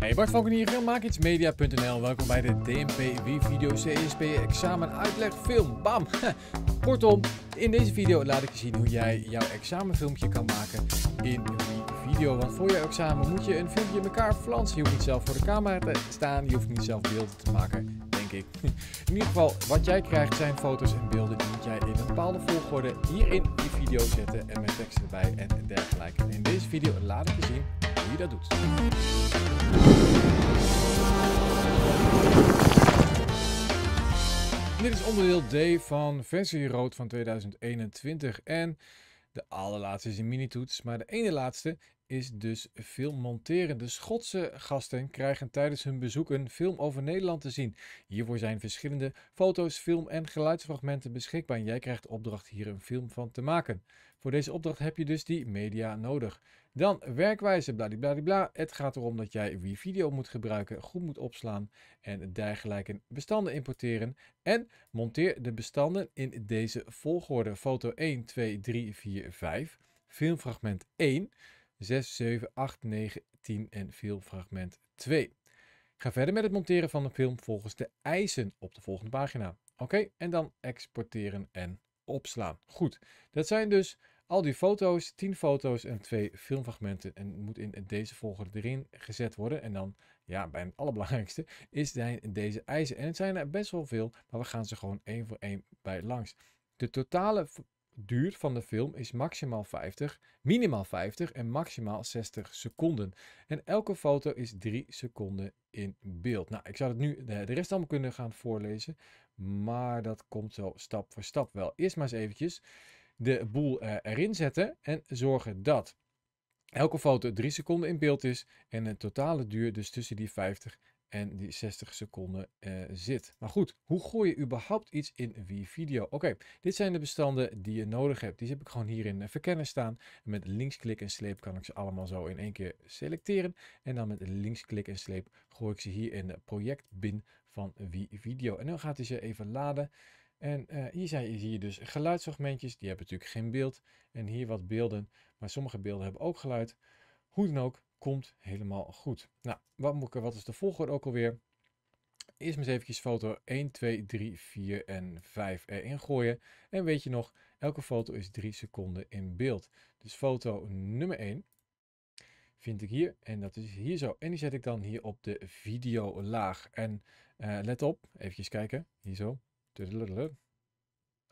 Hey Bart van maak van MaakIetsMedia.nl. Welkom bij de DMP Video CSP examen uitleg film. Bam! Kortom, in deze video laat ik je zien hoe jij jouw examenfilmpje kan maken in video. Want voor jouw examen moet je een filmpje in elkaar flansen. Je hoeft niet zelf voor de camera te staan, je hoeft niet zelf beelden te maken. In ieder geval, wat jij krijgt zijn foto's en beelden die moet jij in een bepaalde volgorde hier in die video zetten en met tekst erbij en dergelijke. in deze video laat ik je zien hoe je dat doet. dit is onderdeel D van versie rood van 2021 en de allerlaatste is een mini-toets, maar de ene laatste is dus film monteren. De Schotse gasten krijgen tijdens hun bezoek een film over Nederland te zien. Hiervoor zijn verschillende foto's, film en geluidsfragmenten beschikbaar. En jij krijgt de opdracht hier een film van te maken. Voor deze opdracht heb je dus die media nodig. Dan werkwijze, bladibladibla. Het gaat erom dat jij wie video moet gebruiken, goed moet opslaan en dergelijke bestanden importeren. En monteer de bestanden in deze volgorde. Foto 1, 2, 3, 4, 5. Filmfragment 1 6, 7, 8, 9, 10 en filmfragment 2. ga verder met het monteren van de film volgens de eisen op de volgende pagina. Oké, en dan exporteren en opslaan. Goed, dat zijn dus al die foto's, 10 foto's en 2 filmfragmenten. En moet in deze volgorde erin gezet worden. En dan, ja, bij het allerbelangrijkste is zijn deze eisen. En het zijn er best wel veel, maar we gaan ze gewoon één voor één bij langs. De totale duur van de film is maximaal 50, minimaal 50 en maximaal 60 seconden. En elke foto is 3 seconden in beeld. Nou, ik zou het nu de, rest allemaal kunnen gaan voorlezen, maar dat komt zo stap voor stap wel. Eerst maar eens eventjes de boel eh, erin zetten en zorgen dat elke foto 3 seconden in beeld is en een totale duur dus tussen die 50 en die 60 seconden eh, zit. Maar goed, hoe gooi je überhaupt iets in video? Oké, dit zijn de bestanden die je nodig hebt. Die heb ik gewoon hier in eh, verkennen staan. En met linksklik en sleep kan ik ze allemaal zo in één keer selecteren. En dan met linksklik en sleep gooi ik ze hier in de projectbin van video. En dan gaat hij ze even laden. En eh, hier zie je dus geluidsfragmentjes. Die hebben natuurlijk geen beeld. En hier wat beelden. Maar sommige beelden hebben ook geluid. Hoe dan ook, komt helemaal goed. Nou, wat, moet ik, wat is de volgorde ook alweer? Eerst maar eens eventjes foto 1, 2, 3, 4 en 5 erin gooien. En weet je nog, elke foto is 3 seconden in beeld. Dus foto nummer 1 vind ik hier. En dat is hier zo. En die zet ik dan hier op de videolaag. En uh, let op, even kijken. Hier zo.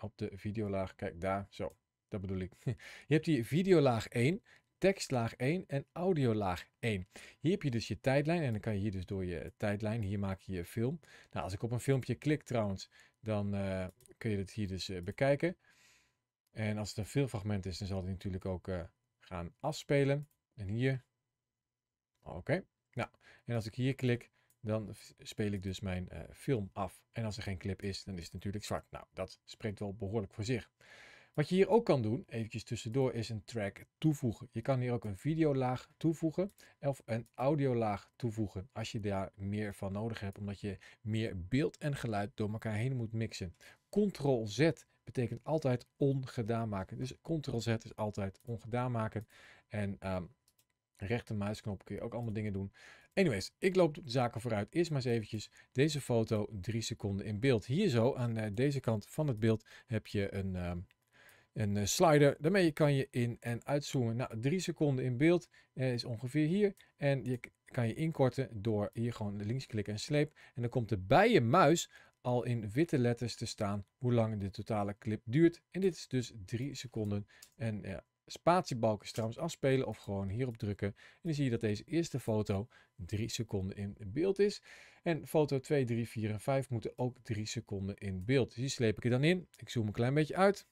Op de videolaag, kijk daar, zo. Dat bedoel ik. Je hebt hier videolaag 1 tekstlaag 1 en audiolaag 1. Hier heb je dus je tijdlijn en dan kan je hier dus door je tijdlijn, hier maak je je film. Nou, als ik op een filmpje klik trouwens, dan eh, kun je het hier dus eh, bekijken. En als het een filmfragment is, dan zal het natuurlijk ook eh, gaan afspelen. En hier, oké. Nou, en als ik hier klik, dan speel ik dus mijn film af. En als er geen clip is, dan is het natuurlijk zwart. Nou, dat spreekt wel behoorlijk voor zich. Wat je hier ook kan doen, eventjes tussendoor, is een track toevoegen. Je kan hier ook een videolaag toevoegen of een audiolaag toevoegen als je daar meer van nodig hebt, omdat je meer beeld en geluid door elkaar heen moet mixen. Ctrl Z betekent altijd ongedaan maken. Dus Ctrl Z is altijd ongedaan maken. En um, ehm, rechter muisknop kun je ook allemaal dingen doen. Anyways, ik loop de zaken vooruit. Eerst maar eens eventjes deze foto drie seconden in beeld. Hier zo, aan eh, deze kant van het beeld, heb je een... Ehm, een eh, slider. Daarmee kan je in en uitzoomen. Nou, drie seconden in beeld eh, is ongeveer hier. En je kan je inkorten door hier gewoon links klikken en sleep. En dan komt er bij je muis al in witte letters te staan hoe lang de totale clip duurt. En dit is dus drie seconden. En ja, spatiebalken straks afspelen of gewoon hierop drukken. En dan zie je dat deze eerste foto 3 seconden in beeld is. En foto 2, 3, 4 en 5 moeten ook 3 seconden in beeld. Dus die sleep ik er dan in. Ik zoom een klein beetje uit.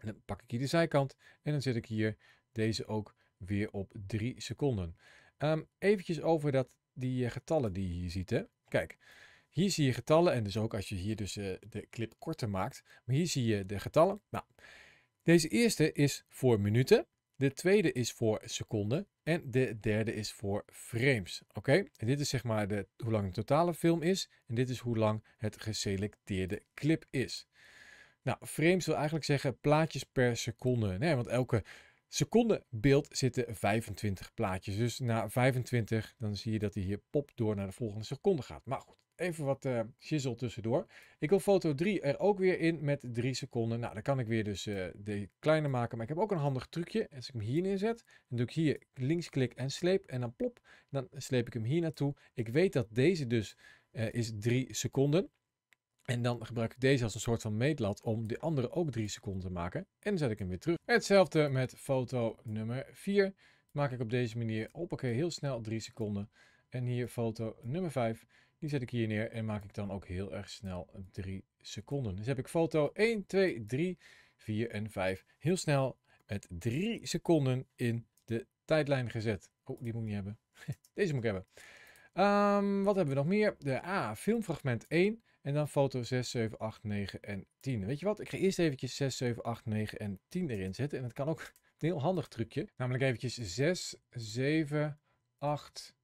En dan pak ik hier de zijkant en dan zet ik hier deze ook weer op 3 seconden. Um, eventjes over dat, die eh, getallen die je hier ziet. Hè. Kijk, hier zie je getallen en dus ook als je hier dus eh, de clip korter maakt. Maar hier zie je de getallen. Nou, deze eerste is voor minuten. De tweede is voor seconden. En de derde is voor frames. Oké, en dit is zeg maar de, hoe lang de totale film is. En dit is hoe lang het geselecteerde clip is. Nou, frames wil eigenlijk zeggen plaatjes per seconde. Nee, want elke seconde beeld zitten 25 plaatjes. Dus na 25 dan zie je dat hij hier pop door naar de volgende seconde gaat. Maar goed, even wat uh, tussendoor. Ik wil foto 3 er ook weer in met 3 seconden. Nou, dan kan ik weer dus eh, de kleiner maken. Maar ik heb ook een handig trucje. Als ik hem hier neerzet, dan doe ik hier linksklik en sleep. En dan plop, dan sleep ik hem hier naartoe. Ik weet dat deze dus eh, is 3 seconden. En dan gebruik ik deze als een soort van meetlat om de andere ook 3 seconden te maken. En dan zet ik hem weer terug. Hetzelfde met foto nummer 4. Maak ik op deze manier hoppakee heel snel 3 seconden. En hier foto nummer 5. Die zet ik hier neer en maak ik dan ook heel erg snel 3 seconden. Dus heb ik foto 1, 2, 3, 4 en 5 heel snel met 3 seconden in de tijdlijn gezet. Oh, die moet ik niet hebben. Deze moet ik hebben. Um, wat hebben we nog meer? De A, ah, filmfragment 1. En dan foto 6, 7, 8, 9 en 10. Weet je wat? Ik ga eerst eventjes 6, 7, 8, 9 en 10 erin zetten. En dat kan ook een heel handig trucje. Namelijk eventjes 6, 7, 8,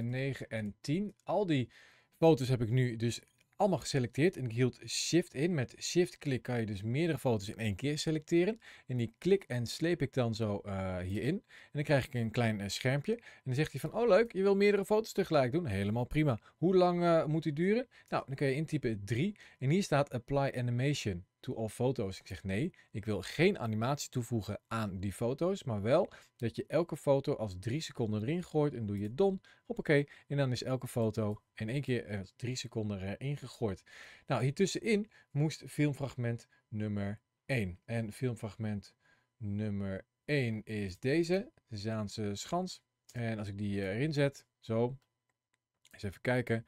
9 en 10. Al die foto's heb ik nu dus allemaal geselecteerd en ik hield shift in. Met shift klik kan je dus meerdere foto's in één keer selecteren. En die klik en sleep ik dan zo eh, hierin. En dan krijg ik een klein eh, schermpje. En dan zegt hij van, oh leuk, je wil meerdere foto's tegelijk doen. Helemaal prima. Hoe lang eh, moet die duren? Nou, dan kan je intypen 3. En hier staat apply animation to all foto's. Ik zeg nee, ik wil geen animatie toevoegen aan die foto's, maar wel dat je elke foto als drie seconden erin gooit en doe je don, hoppakee, en dan is elke foto in één keer als drie seconden erin gegooid. Nou, hier tussenin moest filmfragment nummer 1. En filmfragment nummer 1 is deze, de Zaanse Schans. En als ik die eh, erin zet, zo, eens even kijken,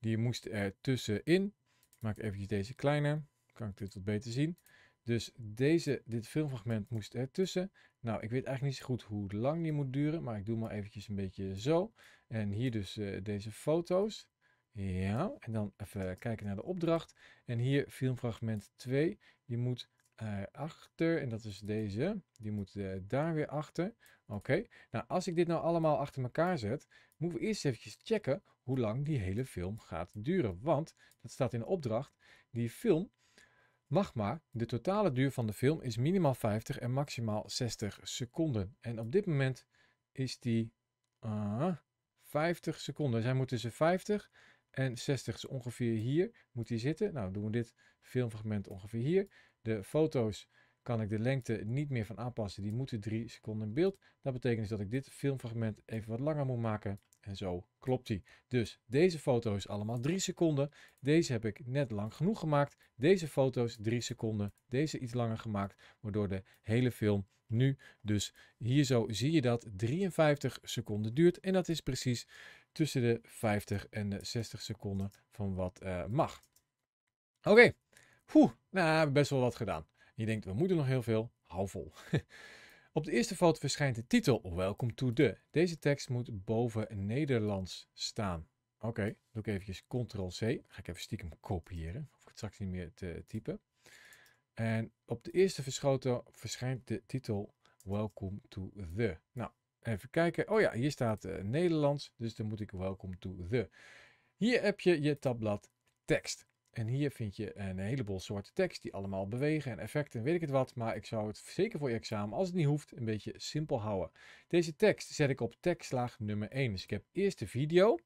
die moest er tussenin. Maak even deze kleiner kan ik dit wat beter zien. Dus deze, dit filmfragment moest ertussen. Nou, ik weet eigenlijk niet zo goed hoe lang die moet duren, maar ik doe maar eventjes een beetje zo. En hier dus eh, deze foto's. Ja, en dan even kijken naar de opdracht. En hier filmfragment 2. Die moet uh, achter, en dat is deze. Die moet eh, daar weer achter. Oké, nou als ik dit nou allemaal achter elkaar zet, moeten we eerst eventjes checken hoe lang die hele film gaat duren. Want, dat staat in de opdracht, die film Mag maar, de totale duur van de film is minimaal 50 en maximaal 60 seconden. En op dit moment is die 50 ah, seconden. Zij moeten ze 50 en 60 is dus ongeveer hier. Moet die zitten? Nou, doen we dit filmfragment ongeveer hier. De foto's kan ik de lengte niet meer van aanpassen. Die moeten 3 seconden in beeld. Dat betekent dus dat ik dit filmfragment even wat langer moet maken. En zo klopt hij. Dus deze foto is allemaal 3 seconden. Deze heb ik net lang genoeg gemaakt. Deze foto is 3 seconden. Deze iets langer gemaakt. Waardoor de hele film nu dus hier zo zie je dat 53 seconden duurt. En dat is precies tussen de 50 en de 60 seconden van wat eh, mag. Oké. Okay. hebben nou, we best wel wat gedaan. Je denkt, we moeten nog heel veel. Hou vol. Op de eerste foto verschijnt de titel Welcome to the. Deze tekst moet boven Nederlands staan. Oké, doe ik eventjes Ctrl-C. Ga ik even stiekem kopiëren. Hoef ik het straks niet meer te typen. En op de eerste verschoten verschijnt de titel Welcome to the. Nou, even kijken. Oh ja, hier staat eh, Nederlands, dus dan moet ik Welcome to the. Hier heb je je tabblad tekst. En hier vind je een heleboel soorten tekst die allemaal bewegen en effecten, weet ik het wat. Maar ik zou het zeker voor je examen, als het niet hoeft, een beetje simpel houden. Deze tekst zet ik op tekstlaag nummer 1. Dus ik heb eerst de video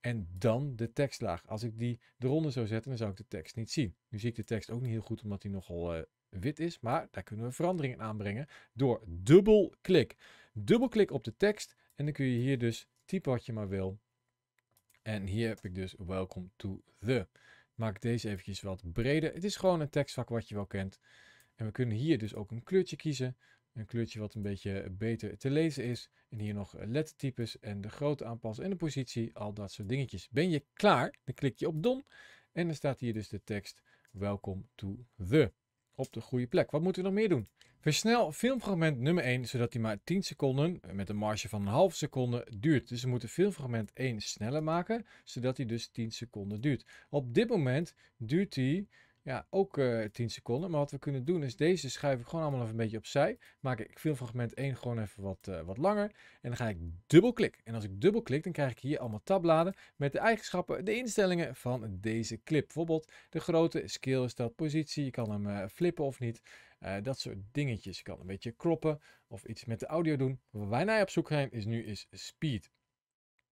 en dan de tekstlaag. Als ik die eronder zou zetten, dan zou ik de tekst niet zien. Nu zie ik de tekst ook niet heel goed, omdat die nogal eh, wit is. Maar daar kunnen we veranderingen aanbrengen door dubbelklik. Dubbelklik op de tekst en dan kun je hier dus typen wat je maar wil. En hier heb ik dus welcome to the maak deze eventjes wat breder. Het is gewoon een tekstvak wat je wel kent. En we kunnen hier dus ook een kleurtje kiezen. Een kleurtje wat een beetje beter te lezen is. En hier nog lettertypes en de grootte aanpassen en de positie. Al dat soort dingetjes. Ben je klaar? Dan klik je op Don. En dan staat hier dus de tekst Welcome to the op de goede plek. Wat moeten we nog meer doen? Versnel filmfragment nummer 1, zodat die maar 10 seconden met een marge van een halve seconde duurt. Dus we moeten filmfragment 1 sneller maken, zodat die dus 10 seconden duurt. Op dit moment duurt die ja, ook uh, eh, 10 seconden. Maar wat we kunnen doen is deze schuif ik gewoon allemaal even een beetje opzij. Maak ik fragment 1 gewoon even wat, eh, wat langer. En dan ga ik dubbelklik. En als ik dubbelklik, dan krijg ik hier allemaal tabbladen met de eigenschappen, de instellingen van deze clip. Bijvoorbeeld de grootte, scale is positie. Je kan hem eh, flippen of niet. dat soort dingetjes. Je kan een beetje kroppen of iets met de audio doen. Waar wij naar op zoek zijn is nu is speed.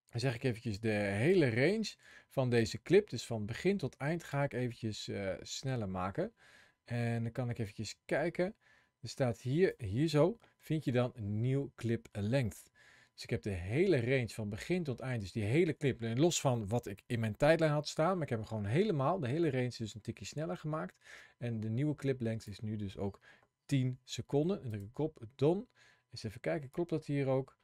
Dan zeg ik eventjes de hele range van deze clip. Dus van begin tot eind ga ik eventjes eh, sneller maken. En dan kan ik eventjes kijken. Er staat hier, hier zo, vind je dan nieuw clip length. Dus ik heb de hele range van begin tot eind, dus die hele clip, eh, los van wat ik in mijn tijdlijn had staan, maar ik heb hem gewoon helemaal, de hele range dus een tikje sneller gemaakt. En de nieuwe clip length is nu dus ook 10 seconden. En dan druk ik op done. Eens even kijken, klopt dat hier ook?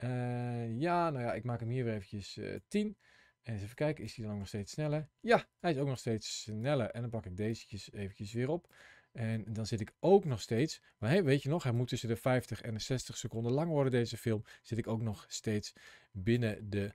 Eh, ja, nou ja, ik maak hem hier weer eventjes uh, eh, 10. En eens even kijken, is hij dan nog steeds sneller? Ja, hij is ook nog steeds sneller. En dan pak ik deze eventjes weer op. En dan zit ik ook nog steeds, maar hey, weet je nog, hij moet tussen de 50 en de 60 seconden lang worden deze film. Zit ik ook nog steeds binnen de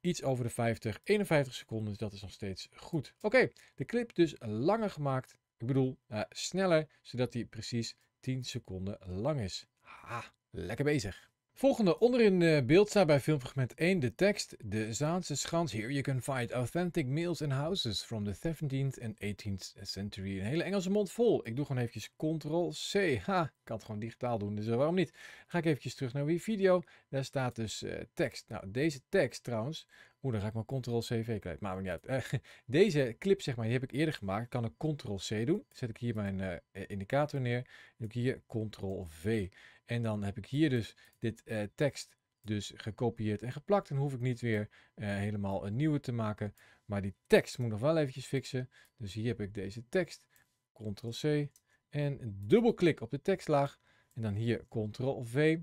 iets over de 50, 51 seconden. Dus dat is nog steeds goed. Oké, de clip dus langer gemaakt. Ik bedoel, eh, sneller, zodat hij precies 10 seconden lang is. Ha, lekker bezig. Volgende, onderin eh, beeld staat bij filmfragment 1 de tekst. De Zaanse schans. Here you can find authentic meals and houses from the 17th and 18th century. Een hele Engelse mond vol. Ik doe gewoon eventjes ctrl-c. Ha, ik kan het gewoon digitaal doen, dus waarom niet? ga ik eventjes terug naar die video. Daar staat dus eh, tekst. Nou, deze tekst trouwens. Oeh, dan ga ik mijn ctrl-cv kwijt. Maar niet uit. Eh, deze clip, zeg maar, die heb ik eerder gemaakt. Ik kan ik ctrl-c doen. Zet ik hier mijn indicator neer. Dan doe ik hier ctrl-v. En dan heb ik hier dus dit eh, tekst dus gekopieerd en geplakt. En hoef ik niet weer eh, helemaal een nieuwe te maken. Maar die tekst moet nog wel eventjes fixen. Dus hier heb ik deze tekst. Ctrl-C. En dubbelklik op de tekstlaag. En dan hier Ctrl-V.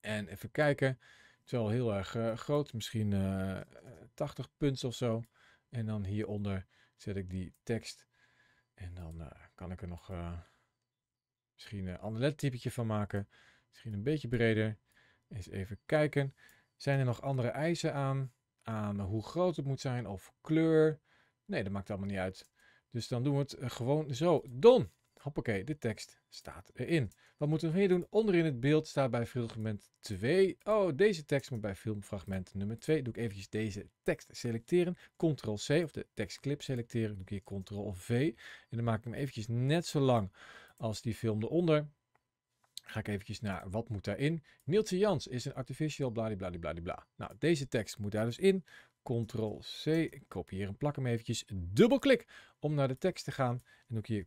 En even kijken. Het is wel heel erg eh, groot. Misschien 80 punten of zo. En dan hieronder zet ik die tekst. En dan kan ik er nog Misschien een ander lettertypetje van maken. Misschien een beetje breder. Eens even kijken. Zijn er nog andere eisen aan? Aan hoe groot het moet zijn of kleur? Nee, dat maakt allemaal niet uit. Dus dan doen we het eh, gewoon zo. Don! Hoppakee, de tekst staat erin. Wat moeten we hier doen? Onderin het beeld staat bij filmfragment 2. Oh, deze tekst moet bij filmfragment nummer 2. Doe ik eventjes deze tekst selecteren. Ctrl-C of de tekstclip selecteren. Doe ik hier Ctrl-V. En dan maak ik hem eventjes net zo lang als die film eronder. Ga ik eventjes naar wat moet daarin. Nieltje Jans is een artificial bladibladibladibla. Nou, deze tekst moet daar dus in. Ctrl-C, ik kopieer en plak hem eventjes. Dubbelklik om naar de tekst te gaan. En ook hier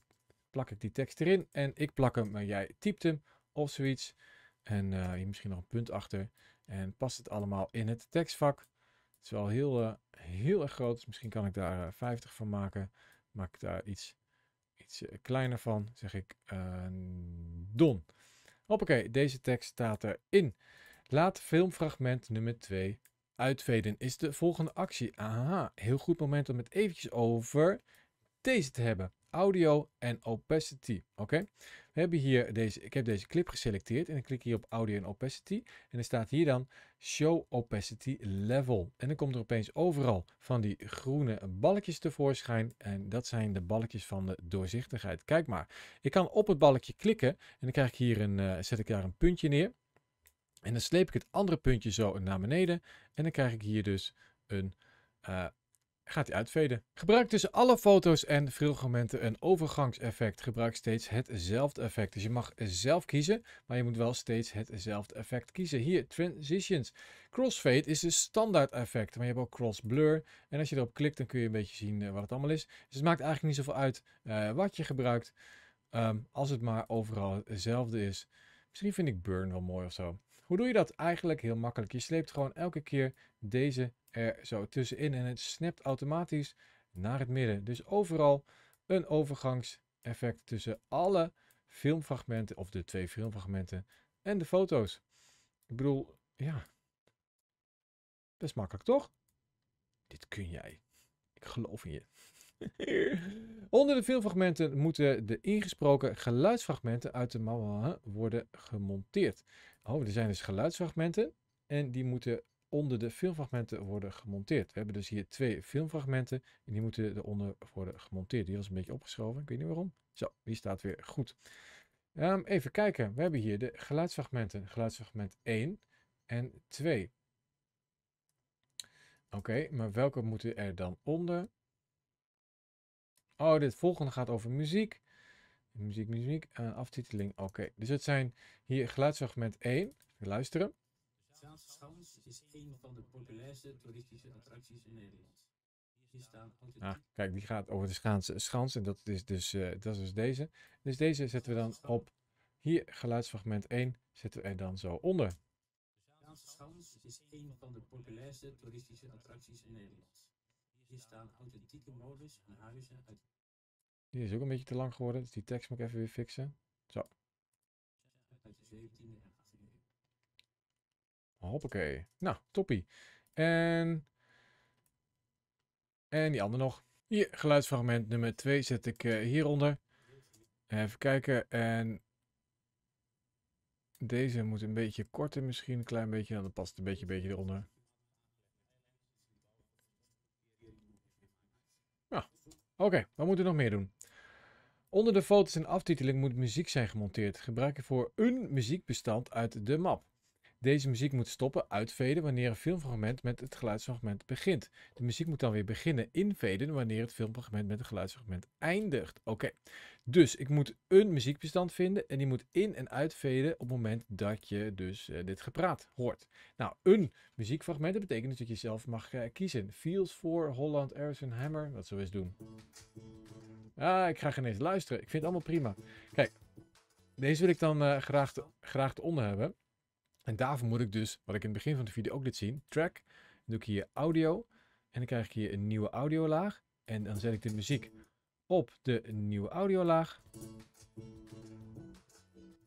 plak ik die tekst erin. En ik plak hem, maar jij typt hem of zoiets. En eh, hier misschien nog een punt achter. En past het allemaal in het tekstvak. Het is wel heel, eh, heel erg groot. Dus misschien kan ik daar 50 eh, van maken. Maak ik daar iets iets kleiner van, zeg ik eh, Don. Hoppakee, deze tekst staat erin. Laat filmfragment nummer 2 uitveden is de volgende actie. Aha, heel goed moment om het eventjes over deze te hebben audio en opacity. Oké, we hebben hier deze, ik heb deze clip geselecteerd en ik klik hier op audio en opacity. En er staat hier dan show opacity level. En dan komt er opeens overal van die groene balkjes tevoorschijn. En dat zijn de balkjes van de doorzichtigheid. Kijk maar, ik kan op het balkje klikken en dan krijg ik hier een, eh, zet ik daar een puntje neer. En dan sleep ik het andere puntje zo naar beneden. En dan krijg ik hier dus een uh, gaat hij uitveden. Gebruik tussen alle foto's en frilgomenten een overgangseffect. Gebruik steeds hetzelfde effect. Dus je mag zelf kiezen, maar je moet wel steeds hetzelfde effect kiezen. Hier, transitions. Crossfade is een standaard effect, maar je hebt ook cross blur. En als je erop klikt, dan kun je een beetje zien eh, wat het allemaal is. Dus het maakt eigenlijk niet zoveel uit eh, wat je gebruikt, ehm, als het maar overal hetzelfde is. Misschien vind ik burn wel mooi of zo. Hoe doe je dat? Eigenlijk heel makkelijk. Je sleept gewoon elke keer deze er zo tussenin en het snapt automatisch naar het midden. Dus overal een overgangseffect tussen alle filmfragmenten of de twee filmfragmenten en de foto's. Ik bedoel, ja, best makkelijk toch? Dit kun jij. Ik geloof in je. Onder de filmfragmenten moeten de ingesproken geluidsfragmenten uit de mama worden gemonteerd. Oh, er zijn dus geluidsfragmenten en die moeten onder de filmfragmenten worden gemonteerd. We hebben dus hier twee filmfragmenten en die moeten eronder worden gemonteerd. Die was een beetje opgeschoven, ik weet niet waarom. Zo, die staat weer goed. Ehm, even kijken, we hebben hier de geluidsfragmenten. Geluidsfragment 1 en 2. Oké, maar welke moeten er dan onder? Oh, dit volgende gaat over muziek. Muziek, muziek. Uh, aftiteling. Oké. Dus het zijn hier geluidsfragment 1. luisteren. Het Zaanse Schans is een van de populairste toeristische attracties in Nederland. Hier staan Ah, kijk, die gaat over de Schaanse Schans. En dat is, dus, uh, dat is dus deze. Dus deze zetten we dan op. Hier geluidsfragment 1 zetten we er dan zo onder. De Zaanse Schans is een van de populairste toeristische attracties in Nederland. Hier staan authentieke molens en huizen uit die is ook een beetje te lang geworden, dus die tekst moet ik even weer fixen. Zo. Hoppakee. Nou, toppie. En... En die andere nog. Hier, geluidsfragment nummer 2 zet ik uh, hieronder. Even kijken. En deze moet een beetje korter misschien. Een klein beetje. Dan past het een beetje, beetje eronder. Ja, oké. Okay, wat moeten we nog meer doen? Onder de foto's en aftiteling moet muziek zijn gemonteerd. Gebruik voor een muziekbestand uit de map. Deze muziek moet stoppen, uitveden wanneer een filmfragment met het geluidsfragment begint. De muziek moet dan weer beginnen, inveden wanneer het filmfragment met het geluidsfragment eindigt. Oké, dus ik moet een muziekbestand vinden en die moet in- en uitveden op het moment dat je dus eh, dit gepraat hoort. Nou, een muziekfragment, dat betekent dat je zelf mag eh, kiezen. Fields for Holland, Harrison, Hammer, wat zullen we eens doen? Ah, ik ga geen eens luisteren. Ik vind het allemaal prima. Kijk, deze wil ik dan eh, graag, onder graag hebben. En daarvoor moet ik dus, wat ik in het begin van de video ook liet zien, track. Dan doe ik hier audio. En dan krijg ik hier een nieuwe audiolaag. En dan zet ik de muziek op de nieuwe audiolaag.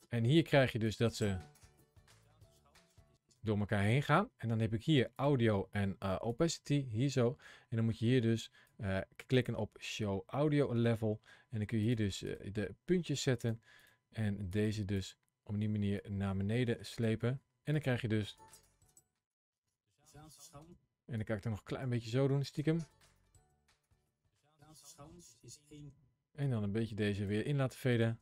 En hier krijg je dus dat ze door elkaar heen gaan. En dan heb ik hier audio en eh, opacity, hier zo. En dan moet je hier dus eh, klikken op Show Audio Level. En dan kun je hier dus eh, de puntjes zetten. En deze dus op die manier naar beneden slepen. En dan krijg je dus... En dan kan ik het nog een klein beetje zo doen, stiekem. En dan een beetje deze weer in laten veden.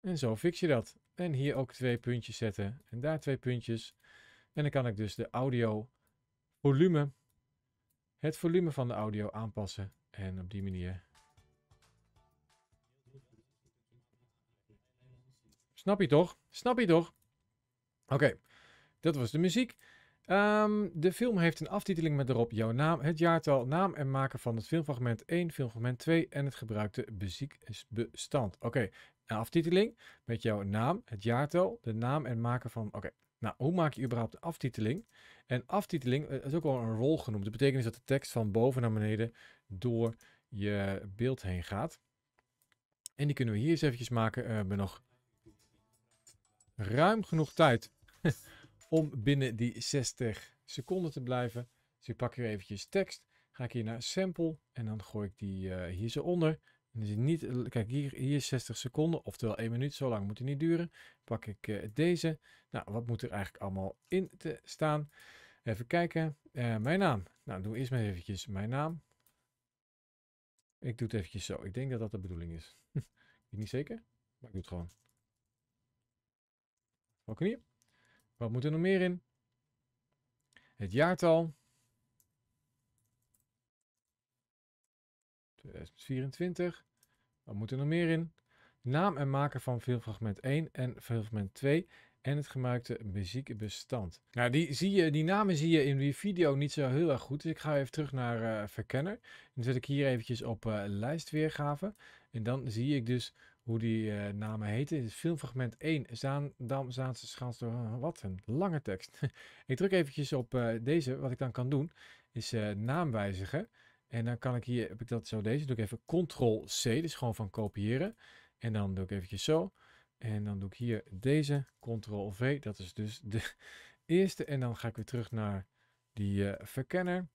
En zo fix je dat. En hier ook twee puntjes zetten. En daar twee puntjes. En dan kan ik dus de audio volume het volume van de audio aanpassen en op die manier. Snap je toch? Snap je toch? Oké, dat was de muziek. Ehm, de film heeft een aftiteling met erop jouw naam, het jaartal, naam en maken van het filmfragment 1, filmfragment 2 en het gebruikte muziekbestand. Oké, een aftiteling met jouw naam, het jaartal, de naam en maken van... Oké, nou, hoe maak je überhaupt de aftiteling? En aftiteling eh, is ook al een rol genoemd. Dat betekent dus dat de tekst van boven naar beneden door je beeld heen gaat. En die kunnen we hier eens eventjes maken. Eh, we hebben nog ruim genoeg tijd om binnen die 60 seconden te blijven. Dus ik pak hier eventjes tekst. Ga ik hier naar sample en dan gooi ik die eh, hier zo onder. En is niet, kijk, hier, hier 60 seconden, oftewel 1 minuut, zo lang moet het niet duren. Pak ik deze. Nou, wat moet er eigenlijk allemaal in te staan? Even kijken. Eh, mijn naam. Nou, doe eerst maar eventjes mijn naam. Ik doe het eventjes zo. Ik denk dat dat de bedoeling is. ik niet zeker, maar ik doe het gewoon. Welke hier? Wat moet er nog meer in? Het jaartal. 2024. Wat moet er nog meer in? Naam en maker van veelfragment 1 en veelfragment 2 en het gemaakte muziekbestand. Nou, die, zie je, die namen zie je in die video niet zo heel erg goed. Dus ik ga even terug naar eh, Verkenner. Dan zet ik hier eventjes op uh, lijstweergave. En dan zie ik dus hoe die eh, namen heten. Het is filmfragment 1, Zaandam, Zaanse Schans. wat een lange tekst. ik druk eventjes op deze. Wat ik dan kan doen, is naam wijzigen. En dan kan ik hier, heb ik dat zo deze, doe ik even Ctrl-C, dus gewoon van kopiëren. En dan doe ik eventjes zo. En dan doe ik hier deze, Ctrl-V, dat is dus de eerste. En dan ga ik weer terug naar die uh, verkenner.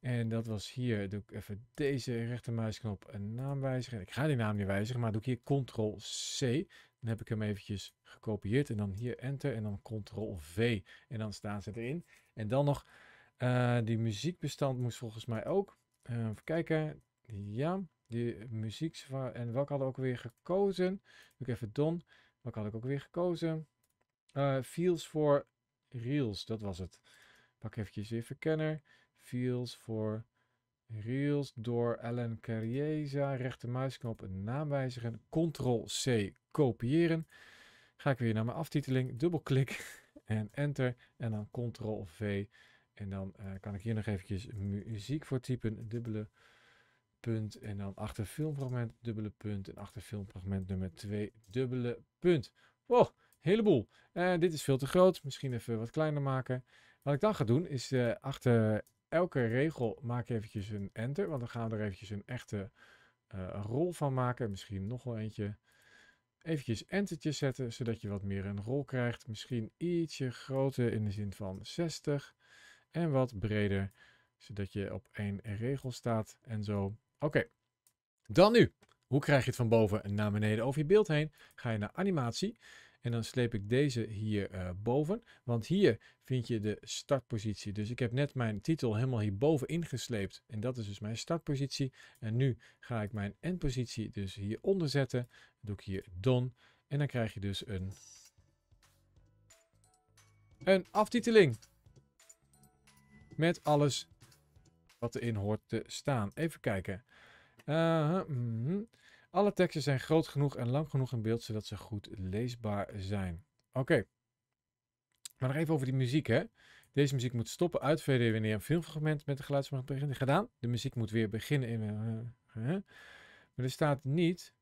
En dat was hier, doe ik even deze rechtermuisknop een naam wijzigen. Ik ga die naam niet wijzigen, maar doe ik hier Ctrl-C. Dan heb ik hem eventjes gekopieerd en dan hier Enter en dan Ctrl-V. En dan staan ze erin. En dan nog, eh, die muziekbestand moest volgens mij ook. Uh, even kijken, ja, die muziek en welke hadden we ook weer gekozen. Doe ik even Don. Wat had ik ook weer gekozen? Uh, feels voor Reels, dat was het. Pak eventjes even verkenner. Feels voor Reels door Alan Carrieza. muisknop naam wijzigen. Ctrl-C kopiëren. Ga ik weer naar mijn aftiteling. Dubbelklik en enter. En dan Ctrl-V. En dan eh, kan ik hier nog eventjes muziek voor typen. Dubbele punt en dan achter filmfragment dubbele punt en achter filmfragment nummer 2 dubbele punt. Wow, heleboel. Eh, dit is veel te groot, misschien even wat kleiner maken. Wat ik dan ga doen is eh, achter elke regel maak eventjes een enter, want dan gaan we er eventjes een echte eh, rol van maken. Misschien nog wel eentje. Eventjes entertjes zetten, zodat je wat meer een rol krijgt. Misschien ietsje groter in de zin van 60 en wat breder zodat je op één regel staat en zo. Oké, dan nu. Hoe krijg je het van boven naar beneden over je beeld heen? Ga je naar animatie. En dan sleep ik deze hier eh, boven. Want hier vind je de startpositie. Dus ik heb net mijn titel helemaal hierboven ingesleept. En dat is dus mijn startpositie. En nu ga ik mijn endpositie dus hieronder zetten. doe ik hier don. En dan krijg je dus een, een aftiteling. Met alles wat erin hoort te staan. Even kijken. Mhm. Alle teksten zijn groot genoeg en lang genoeg in beeld zodat ze goed leesbaar zijn. Oké. Maar nog even over die muziek, hè. Deze muziek moet stoppen, uitveden wanneer een filmfragment met de geluidsmacht begint. Gedaan. De muziek moet weer beginnen in... Eh, eh, maar er staat niet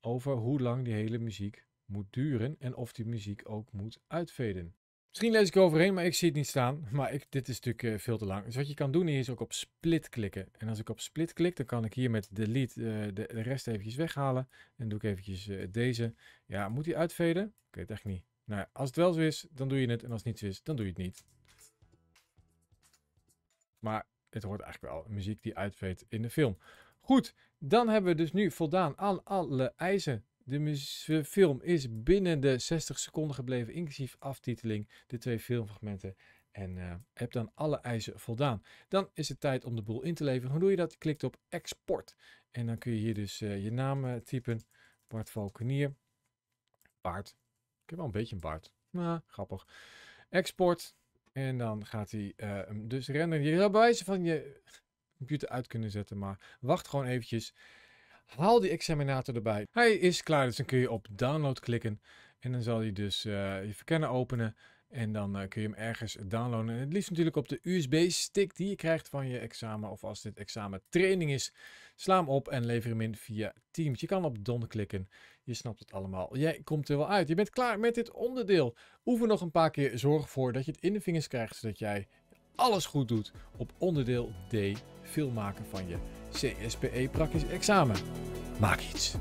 over hoe lang die hele muziek moet duren en of die muziek ook moet uitveden. Misschien lees ik overheen, maar ik zie het niet staan. Maar ik, dit is natuurlijk eh, veel te lang. Dus wat je kan doen hier is ook op split klikken. En als ik op split klik, dan kan ik hier met delete eh, de, de, rest eventjes weghalen. En doe ik eventjes eh, deze. Ja, moet die uitveden? Ik weet het echt niet. Nou als het wel zo is, dan doe je het. En als het niet zo is, dan doe je het niet. Maar het hoort eigenlijk wel muziek die uitveedt in de film. Goed, dan hebben we dus nu voldaan aan alle eisen de film is binnen de 60 seconden gebleven, inclusief aftiteling, de twee filmfragmenten. En eh, heb dan alle eisen voldaan. Dan is het tijd om de boel in te leveren. Hoe doe je dat? Je klikt op export. En dan kun je hier dus eh, je naam eh, typen. Bart Valkenier. Baard. Ik heb wel een beetje een baard. Nou, grappig. Export. En dan gaat hij dus renderen. Je zou bij wijze van je computer uit kunnen zetten. Maar wacht gewoon eventjes haal die examinator erbij. Hij is klaar, dus dan kun je op download klikken. En dan zal hij dus eh, je verkennen openen. En dan eh, kun je hem ergens downloaden. En het liefst natuurlijk op de USB-stick die je krijgt van je examen. Of als dit examen training is, sla hem op en lever hem in via Teams. Je kan op don klikken. Je snapt het allemaal. Jij komt er wel uit. Je bent klaar met dit onderdeel. Oefen nog een paar keer. Zorg ervoor dat je het in de vingers krijgt, zodat jij alles goed doet op onderdeel D Film maken van je CSPE praktisch examen. Maak iets!